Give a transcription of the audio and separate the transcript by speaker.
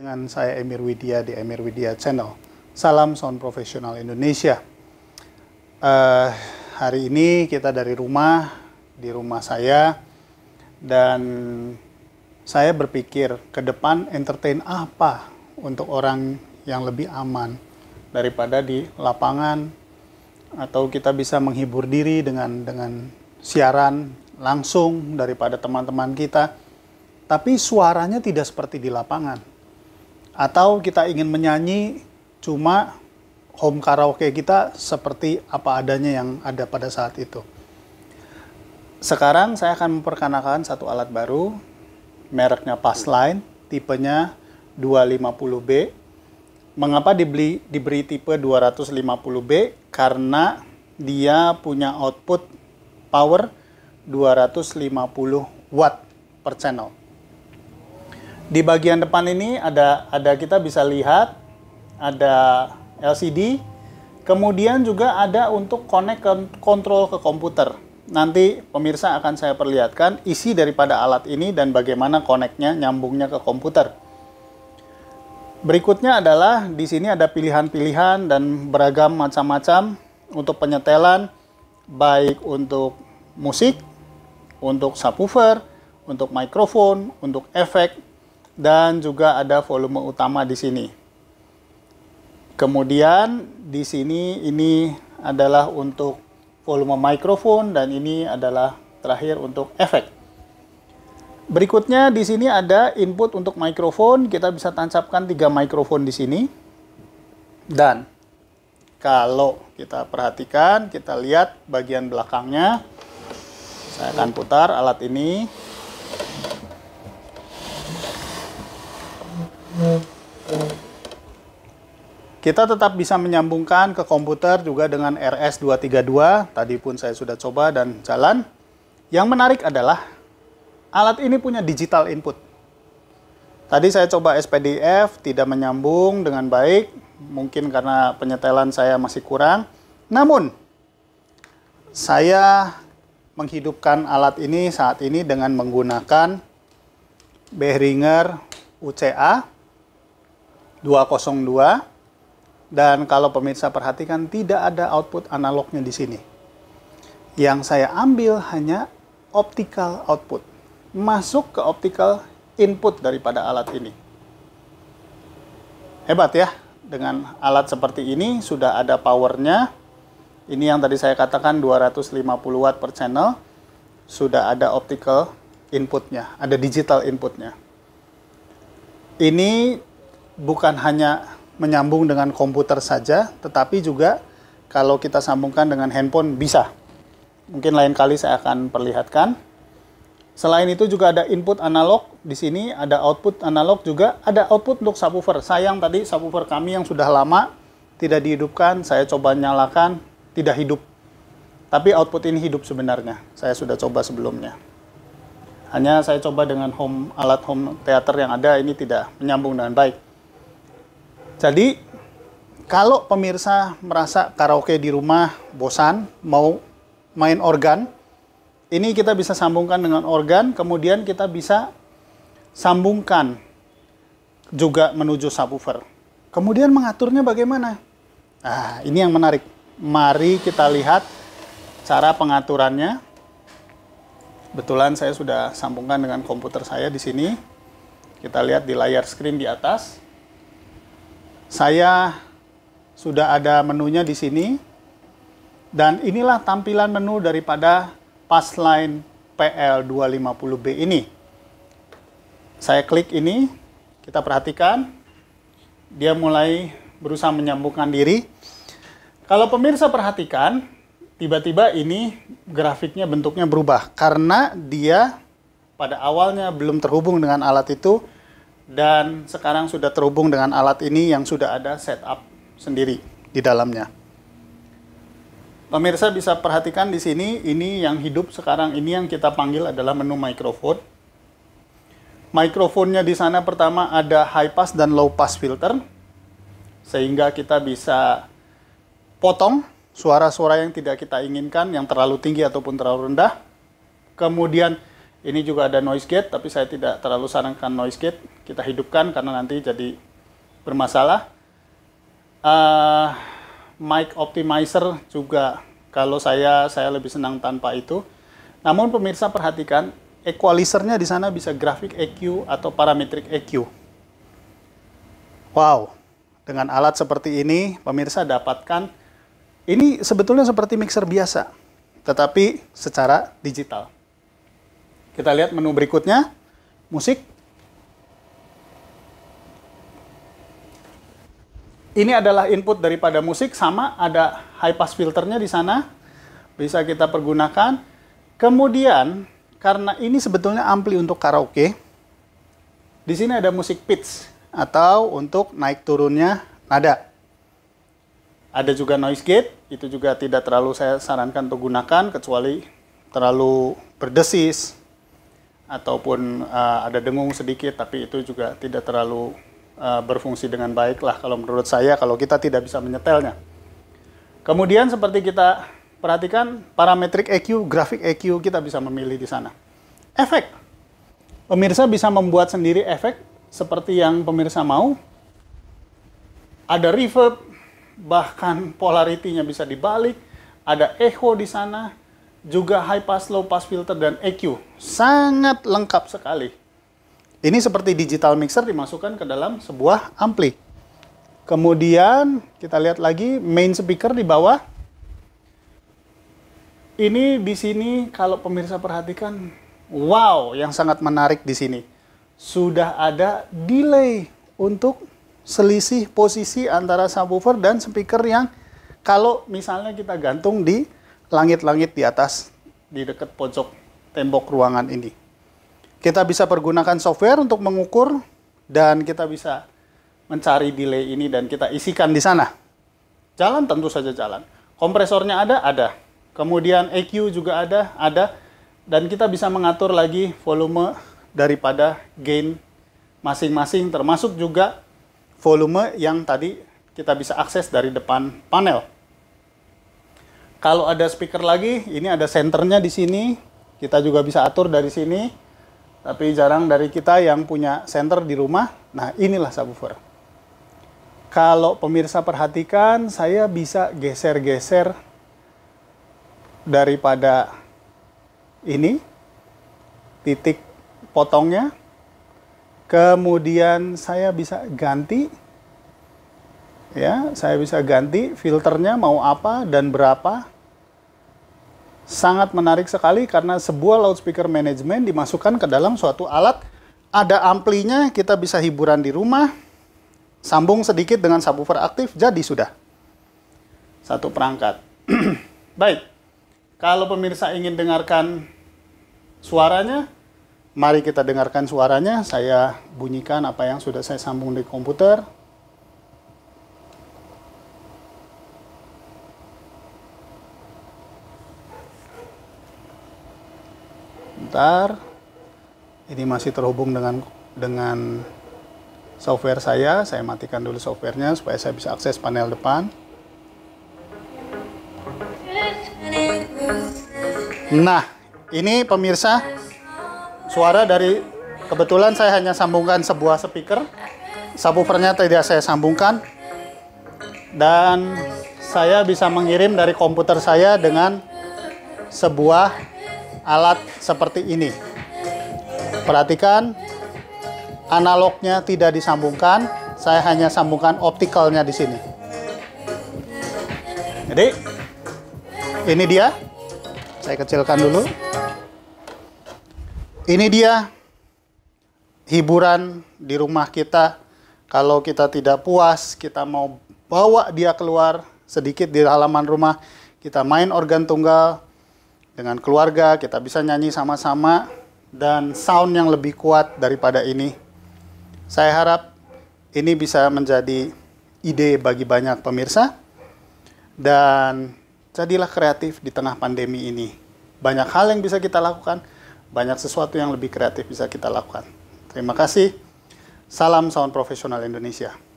Speaker 1: dengan saya Emir Widya di Emir Widya Channel. Salam Sound Profesional Indonesia. Uh, hari ini kita dari rumah, di rumah saya, dan saya berpikir ke depan entertain apa untuk orang yang lebih aman daripada di lapangan atau kita bisa menghibur diri dengan dengan siaran langsung daripada teman-teman kita tapi suaranya tidak seperti di lapangan atau kita ingin menyanyi cuma home karaoke kita seperti apa adanya yang ada pada saat itu. Sekarang saya akan memperkenalkan satu alat baru, mereknya Passline, tipenya 250B. Mengapa dibeli, diberi tipe 250B? Karena dia punya output power 250 watt per channel di bagian depan ini ada ada kita bisa lihat ada LCD kemudian juga ada untuk connect ke, kontrol ke komputer nanti pemirsa akan saya perlihatkan isi daripada alat ini dan bagaimana koneknya nyambungnya ke komputer berikutnya adalah di sini ada pilihan-pilihan dan beragam macam-macam untuk penyetelan baik untuk musik untuk subwoofer untuk mikrofon, untuk efek, dan juga ada volume utama di sini. Kemudian di sini ini adalah untuk volume mikrofon dan ini adalah terakhir untuk efek. Berikutnya di sini ada input untuk mikrofon, kita bisa tancapkan tiga mikrofon di sini. Dan kalau kita perhatikan, kita lihat bagian belakangnya. Saya akan putar alat ini. Kita tetap bisa menyambungkan ke komputer juga dengan RS232, tadi pun saya sudah coba dan jalan. Yang menarik adalah alat ini punya digital input. Tadi saya coba SPDF tidak menyambung dengan baik, mungkin karena penyetelan saya masih kurang. Namun, saya menghidupkan alat ini saat ini dengan menggunakan Behringer UCA 202 dan kalau pemirsa perhatikan tidak ada output analognya di sini. Yang saya ambil hanya optical output. Masuk ke optical input daripada alat ini. Hebat ya, dengan alat seperti ini sudah ada powernya. Ini yang tadi saya katakan 250 watt per channel. Sudah ada optical inputnya, ada digital inputnya. Ini bukan hanya menyambung dengan komputer saja, tetapi juga kalau kita sambungkan dengan handphone bisa. Mungkin lain kali saya akan perlihatkan. Selain itu juga ada input analog di sini, ada output analog juga, ada output untuk subwoofer. Sayang tadi subwoofer kami yang sudah lama tidak dihidupkan, saya coba nyalakan, tidak hidup. Tapi output ini hidup sebenarnya. Saya sudah coba sebelumnya. Hanya saya coba dengan home alat home theater yang ada ini tidak menyambung dengan baik. Jadi kalau pemirsa merasa karaoke di rumah bosan, mau main organ, ini kita bisa sambungkan dengan organ, kemudian kita bisa sambungkan juga menuju subwoofer. Kemudian mengaturnya bagaimana? Nah, ini yang menarik. Mari kita lihat cara pengaturannya. Betulan saya sudah sambungkan dengan komputer saya di sini. Kita lihat di layar screen di atas. Saya sudah ada menunya di sini. Dan inilah tampilan menu daripada Passline PL250B ini. Saya klik ini, kita perhatikan. Dia mulai berusaha menyambungkan diri. Kalau pemirsa perhatikan, tiba-tiba ini grafiknya bentuknya berubah karena dia pada awalnya belum terhubung dengan alat itu dan sekarang sudah terhubung dengan alat ini yang sudah ada setup sendiri di dalamnya. Pemirsa bisa perhatikan di sini, ini yang hidup sekarang ini yang kita panggil adalah menu microphone. Mikrofonnya di sana pertama ada high pass dan low pass filter, sehingga kita bisa potong suara-suara yang tidak kita inginkan, yang terlalu tinggi ataupun terlalu rendah. Kemudian ini juga ada noise gate, tapi saya tidak terlalu sarankan noise gate. Kita hidupkan karena nanti jadi bermasalah. Uh, mic optimizer juga kalau saya saya lebih senang tanpa itu. Namun pemirsa perhatikan equalizernya di sana bisa grafik EQ atau parametric EQ. Wow, dengan alat seperti ini pemirsa dapatkan ini sebetulnya seperti mixer biasa, tetapi secara digital. Kita lihat menu berikutnya, musik. Ini adalah input daripada musik, sama ada high pass filternya di sana, bisa kita pergunakan. Kemudian, karena ini sebetulnya ampli untuk karaoke, di sini ada musik pitch atau untuk naik turunnya nada. Ada juga noise gate, itu juga tidak terlalu saya sarankan untuk gunakan kecuali terlalu berdesis ataupun uh, ada dengung sedikit tapi itu juga tidak terlalu uh, berfungsi dengan baik lah kalau menurut saya kalau kita tidak bisa menyetelnya. Kemudian seperti kita perhatikan parametrik EQ, grafik EQ kita bisa memilih di sana. Efek. Pemirsa bisa membuat sendiri efek seperti yang pemirsa mau. Ada reverb, bahkan polaritinya bisa dibalik, ada echo di sana, juga high pass, low pass filter dan EQ. Sangat lengkap sekali. Ini seperti digital mixer dimasukkan ke dalam sebuah ampli. Kemudian kita lihat lagi main speaker di bawah. Ini di sini kalau pemirsa perhatikan, wow, yang sangat menarik di sini. Sudah ada delay untuk selisih posisi antara subwoofer dan speaker yang kalau misalnya kita gantung di langit-langit di atas di dekat pojok tembok ruangan ini. Kita bisa pergunakan software untuk mengukur dan kita bisa mencari delay ini dan kita isikan di sana. Jalan tentu saja jalan. Kompresornya ada, ada. Kemudian EQ juga ada, ada. Dan kita bisa mengatur lagi volume daripada gain masing-masing termasuk juga volume yang tadi kita bisa akses dari depan panel. Kalau ada speaker lagi, ini ada senternya di sini. Kita juga bisa atur dari sini. Tapi jarang dari kita yang punya center di rumah. Nah, inilah subwoofer. Kalau pemirsa perhatikan, saya bisa geser-geser daripada ini titik potongnya. Kemudian saya bisa ganti ya saya bisa ganti filternya mau apa dan berapa sangat menarik sekali karena sebuah loudspeaker management dimasukkan ke dalam suatu alat ada amplinya kita bisa hiburan di rumah sambung sedikit dengan subwoofer aktif jadi sudah satu perangkat baik kalau pemirsa ingin dengarkan suaranya mari kita dengarkan suaranya saya bunyikan apa yang sudah saya sambung di komputer sebentar. Ini masih terhubung dengan dengan software saya. Saya matikan dulu softwarenya supaya saya bisa akses panel depan. Nah, ini pemirsa suara dari kebetulan saya hanya sambungkan sebuah speaker. Subwoofernya tidak saya sambungkan dan saya bisa mengirim dari komputer saya dengan sebuah alat seperti ini. Perhatikan analognya tidak disambungkan, saya hanya sambungkan optikalnya di sini. Jadi ini dia. Saya kecilkan dulu. Ini dia hiburan di rumah kita. Kalau kita tidak puas, kita mau bawa dia keluar sedikit di halaman rumah, kita main organ tunggal, dengan keluarga, kita bisa nyanyi sama-sama dan sound yang lebih kuat daripada ini. Saya harap ini bisa menjadi ide bagi banyak pemirsa dan jadilah kreatif di tengah pandemi ini. Banyak hal yang bisa kita lakukan, banyak sesuatu yang lebih kreatif bisa kita lakukan. Terima kasih. Salam Sound Profesional Indonesia.